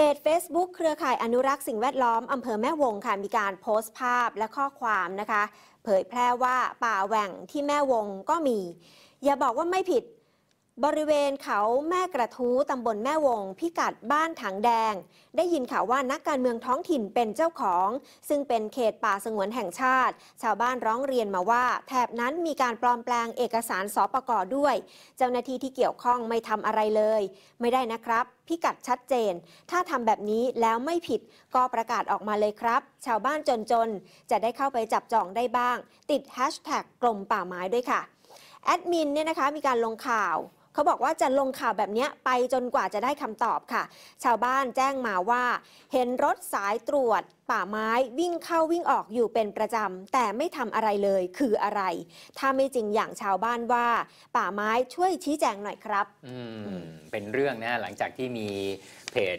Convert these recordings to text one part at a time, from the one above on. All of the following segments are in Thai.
จ Facebook เครือข่ายอนุรักษ์สิ่งแวดล้อม อำเภอแม่วงค่ะมีการโพสต์ภาพและข้อความนะคะ เผยแพร่ว่าป่าแหว่งที่แม่วงก็มี อย่าบอกว่าไม่ผิดบริเวณเขาแม่กระทู้ตำบลแม่วง พิกัดบ้านถังแดง ได้ยินข่าวว่านักการเมืองท้องถิ่นเป็นเจ้าของ ซึ่งเป็นเขตป่าสงวนแห่งชาติ ชาวบ้านร้องเรียนมาว่า แถบนั้นมีการปลอมแปลงเอกสารสอปกด้วย เจ้าหน้าที่ที่เกี่ยวข้องไม่ทำอะไรเลย ไม่ได้นะครับ พิกัดชัดเจน ถ้าทำแบบนี้แล้วไม่ผิด ก็ประกาศออกมาเลยครับ ชาวบ้านจนๆจะได้เข้าไปจับจองได้บ้าง ติดแฮชแท็กกลมป่าไม้ด้วยค่ะแอดมินเนี่ยนะคะมีการลงข่าวเขาบอกว่าจะลงข่าวแบบนี้ไปจนกว่าจะได้คำตอบค่ะ ชาวบ้านแจ้งมาว่า เห็นรถสายตรวจป่าไม้วิ่งเข้าวิ่งออกอยู่เป็นประจำ แต่ไม่ทำอะไรเลยคืออะไร ถ้าไม่จริงอย่างชาวบ้านว่า ป่าไม้ช่วยชี้แจงหน่อยครับอืมเป็นเรื่องนะ หลังจากที่มีเพจ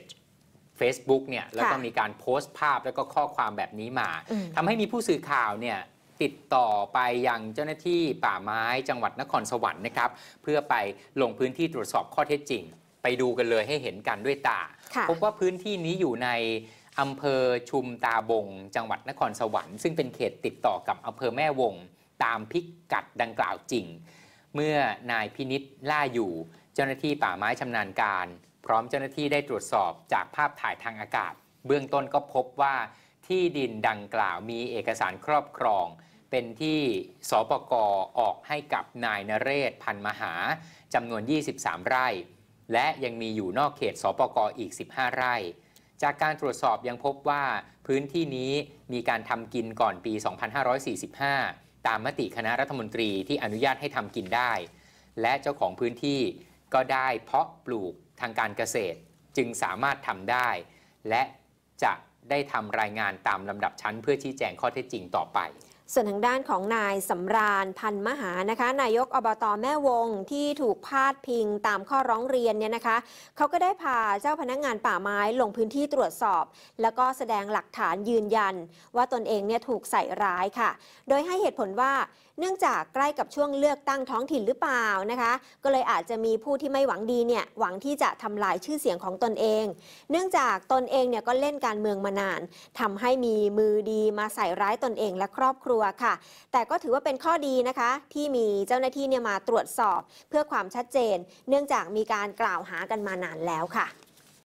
Facebook เนี่ยแล้วก็มีการโพสต์ภาพแล้วก็ข้อความแบบนี้มาทำให้มีผู้สื่อข่าวเนี่ยติดต่อไปอยังเจ้าหน้าที่ป่าไม้จังหวัดนครสวรรค์นะครับเพื่อไปลงพื้นที่ตรวจสอบข้อเท็จจริง ไปดูกันเลยให้เห็นกันด้วยตา พบว่าพื้นที่นี้อยู่ใน อำเภอชุมตาบง จังหวัดนครสวรรค์ ซึ่งเป็นเขตติดต่อกับ อำเภอแม่วง ตามพิกัดดังกล่าวจริง เมื่อนายพินิษล่าอยู่เจ้าหน้าที่ป่าไม้ชำนาญการ พร้อมเจ้าหน้าที่ได้ตรวจสอบจากภาพถ่ายทางอากาศ เบื้องต้นก็พบว่าที่ดินดังกล่าวมีเอกสารครอบครองเป็นที่สปกอออกให้กับ นายนเรศพันมหาจำนวน 23 ไร่ และยังมีอยู่นอกเขตสปกออีก 15 ไร่ จากการตรวจสอบยังพบว่าพื้นที่นี้มีการทำกินก่อนปี 2545 ตามมติคณะรัฐมนตรีที่อนุญาตให้ทำกินได้ และเจ้าของพื้นที่ก็ได้เพาะปลูกทางการเกษตร จึงสามารถทำได้ และจะได้ทำรายงานตามลำดับชั้น เพื่อชี้แจงข้อเท็จจริงต่อไปส่วนทางด้านของนายสำราญพันมหานะคะนายกอบตอแม่วงที่ถูกพาดพิงตามข้อร้องเรียนเนี่ยนะคะเขาก็ได้พาเจ้าพนักงงานป่าไม้ลงพื้นที่ตรวจสอบ แล้วก็แสดงหลักฐานยืนยันว่าตนเองเนี่ยถูกใส่ร้ายค่ะ โดยให้เหตุผลว่าเนื่องจากใกล้กับช่วงเลือกตั้งท้องถิ่นหรือเปล่านะคะก็เลยอาจจะมีผู้ที่ไม่หวังดีเนี่ยหวังที่จะทำลายชื่อเสียงของตนเองเนื่องจากตนเองเนี่ยก็เล่นการเมืองมานาน ทำให้มีมือดีมาใส่ร้ายตนเองและครอบครัววค่ะแต่ก็ถือว่าเป็นข้อดีนะคะ ที่มีเจ้าหน้าที่เนี่ยมาตรวจสอบ เพื่อความชัดเจน เนื่องจากมีการกล่าวหากันมานานแล้วค่ะ